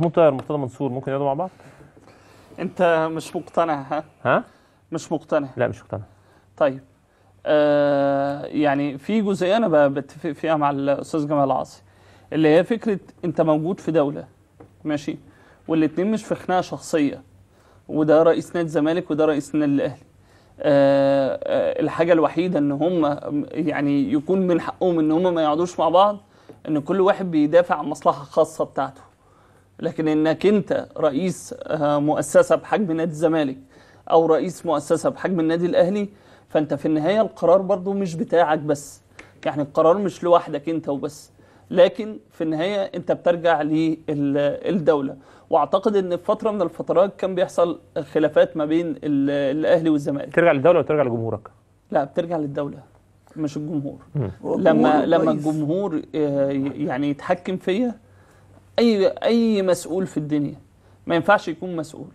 محمود طاهر مرتضى منصور ممكن يقعدوا مع بعض؟ انت مش مقتنع ها؟ ها؟ مش مقتنع لا مش مقتنع طيب آه يعني في جزئيه انا بتفق فيها مع الاستاذ جمال العاصي اللي هي فكره انت موجود في دوله ماشي والاثنين مش في خناقه شخصيه وده رئيس نادي الزمالك وده رئيس النادي الاهلي آه آه الحاجه الوحيده ان هم يعني يكون من حقهم ان هم ما يقعدوش مع بعض ان كل واحد بيدافع عن مصلحه خاصه بتاعته لكن انك انت رئيس آه، مؤسسه بحجم نادي الزمالك او رئيس مؤسسه بحجم النادي الاهلي فانت في النهايه القرار برضو مش بتاعك بس يعني القرار مش لوحدك انت وبس لكن في النهايه انت بترجع للدوله واعتقد ان في فتره من الفترات كان بيحصل خلافات ما بين الاهلي والزمالك ترجع للدوله ولا ترجع لجمهورك لا بترجع للدوله مش الجمهور لما لما الجمهور آه، يعني يتحكم فيا اي اي مسؤول في الدنيا ما ينفعش يكون مسؤول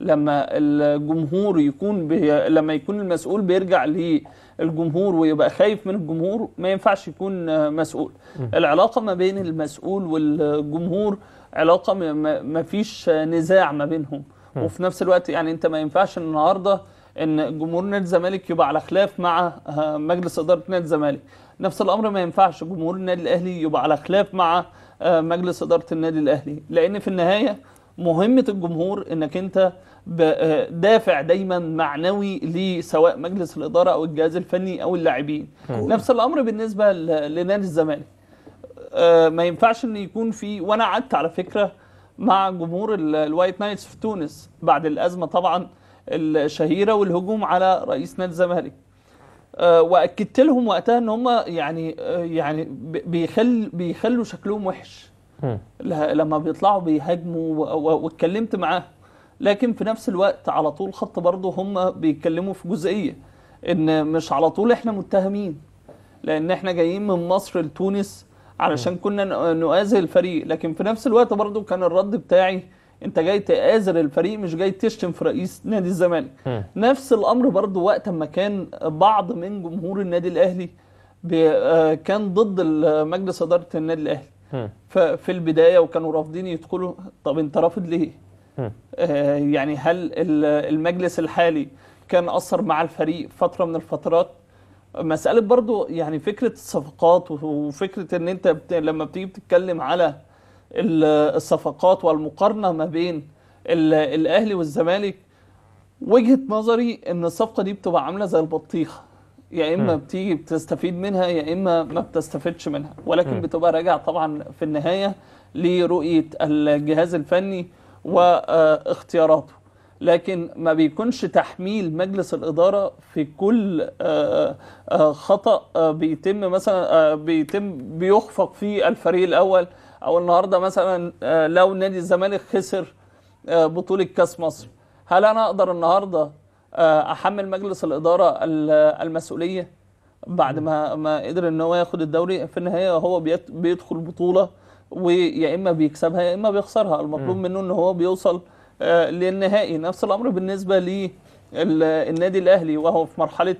لما الجمهور يكون بي... لما يكون المسؤول بيرجع للجمهور ويبقى خايف من الجمهور ما ينفعش يكون مسؤول العلاقة ما بين المسؤول والجمهور علاقة ما, ما فيش نزاع ما بينهم وفي نفس الوقت يعني انت ما ينفعش النهارده ان جمهور نادي الزمالك يبقى على خلاف مع آه، مجلس اداره نادي الزمالك نفس الامر ما ينفعش جمهور النادي الاهلي يبقى على خلاف مع آه، مجلس اداره النادي الاهلي لان في النهايه مهمه الجمهور انك انت آه، دافع دايما معنوي لسواء مجلس الاداره او الجهاز الفني او اللاعبين نفس الامر بالنسبه لنادي الزمالك ما ينفعش ان يكون في وانا قعدت على فكره مع جمهور الوايت نايتس في تونس بعد الازمه طبعا الشهيره والهجوم على رئيس نادي الزمالك آه، واكدت لهم وقتها ان هم يعني آه، يعني بيخل بيخلوا شكلهم وحش لما بيطلعوا بيهاجموا واتكلمت معاه لكن في نفس الوقت على طول خط برضه هم بيتكلموا في جزئيه ان مش على طول احنا متهمين لان احنا جايين من مصر لتونس علشان كنا نؤازي الفريق لكن في نفس الوقت برضه كان الرد بتاعي انت جاي تآزر الفريق مش جاي تشتم في رئيس نادي الزمالك نفس الامر برضو وقت ما كان بعض من جمهور النادي الاهلي آه، كان ضد مجلس اداره النادي الاهلي ففي البدايه وكانوا رافضين يدخلوا طب انت رافض ليه آه يعني هل المجلس الحالي كان اثر مع الفريق فتره من الفترات مساله برضو يعني فكره الصفقات وفكره ان انت لما بتيجي بتتكلم على الصفقات والمقارنه ما بين الاهلي والزمالك وجهه نظري ان الصفقه دي بتبقى عامله زي البطيخه يا اما م. بتيجي بتستفيد منها يا اما ما بتستفدش منها ولكن م. بتبقى راجع طبعا في النهايه لرؤيه الجهاز الفني واختياراته آه، لكن ما بيكونش تحميل مجلس الإدارة في كل آه، آه، خطأ بيتم مثلا بيتم بيخفق فيه الفريق الأول او النهارده مثلا آه، لو نادي الزمالك خسر آه، بطوله كاس مصر هل انا اقدر النهارده آه، احمل مجلس الاداره المسؤوليه بعد ما ما قدر ان هو ياخد الدوري في النهايه هو بيدخل بطوله ويا اما بيكسبها يا اما بيخسرها المطلوب منه ان هو بيوصل للنهائي نفس الامر بالنسبه للنادي الاهلي وهو في مرحله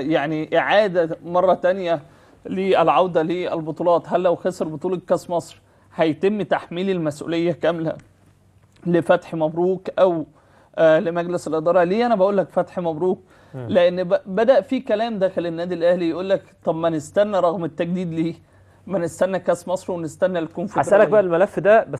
يعني اعاده مره ثانيه للعوده للبطولات هل لو خسر بطوله كاس مصر هيتم تحميل المسؤوليه كامله لفتح مبروك او آه لمجلس الاداره ليه انا بقول لك فتح مبروك لان بدا في كلام داخل النادي الاهلي يقول لك طب ما نستنى رغم التجديد ليه ما نستنى كاس مصر ونستنى الكونفدراليه هسالك بقى الملف ده بس